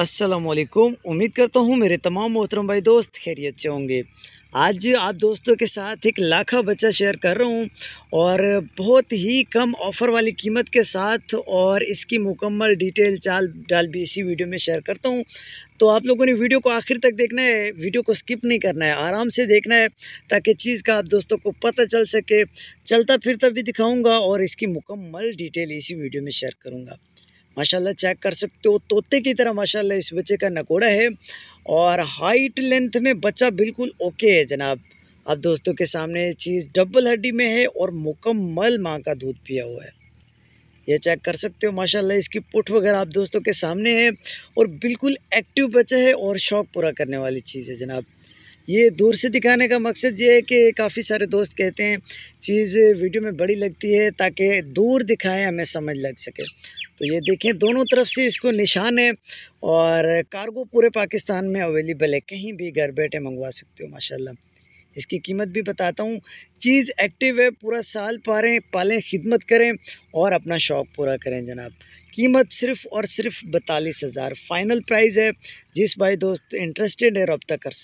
असलकुम उम्मीद करता हूँ मेरे तमाम मोहतरम भाई दोस्त खैरियत से होंगे आज आप दोस्तों के साथ एक लाखा बच्चा शेयर कर रहा हूँ और बहुत ही कम ऑफ़र वाली कीमत के साथ और इसकी मुकम्मल डिटेल चाल डाल भी इसी वीडियो में शेयर करता हूँ तो आप लोगों ने वीडियो को आखिर तक देखना है वीडियो को स्किप नहीं करना है आराम से देखना है ताकि चीज़ का आप दोस्तों को पता चल सके चलता फिरता भी दिखाऊँगा और इसकी मुकम्मल डिटेल इसी वीडियो में शेयर करूँगा माशाल्लाह चेक कर सकते हो तोते की तरह माशाल्लाह इस बच्चे का नकोड़ा है और हाइट लेंथ में बच्चा बिल्कुल ओके है जनाब आप दोस्तों के सामने चीज़ डबल हड्डी में है और मुकम्मल माँ का दूध पिया हुआ है ये चेक कर सकते हो माशाल्लाह इसकी पुट वगैरह आप दोस्तों के सामने है और बिल्कुल एक्टिव बच्चा है और शौक पूरा करने वाली चीज़ है जनाब ये दूर से दिखाने का मकसद ये है कि काफ़ी सारे दोस्त कहते हैं चीज़ वीडियो में बड़ी लगती है ताकि दूर दिखाएं हमें समझ लग सके तो ये देखें दोनों तरफ से इसको निशान है और कार्गो पूरे पाकिस्तान में अवेलेबल है कहीं भी घर बैठे मंगवा सकते हो माशाल्लाह इसकी कीमत भी बताता हूँ चीज़ एक्टिव है पूरा साल पारें पालें खिदमत करें और अपना शौक़ पूरा करें जनाब कीमत सिर्फ़ और सिर्फ बतालीस हज़ार फ़ाइनल प्राइज़ है जिस भाई दोस्त इंटरेस्टेड है रबता कर सकते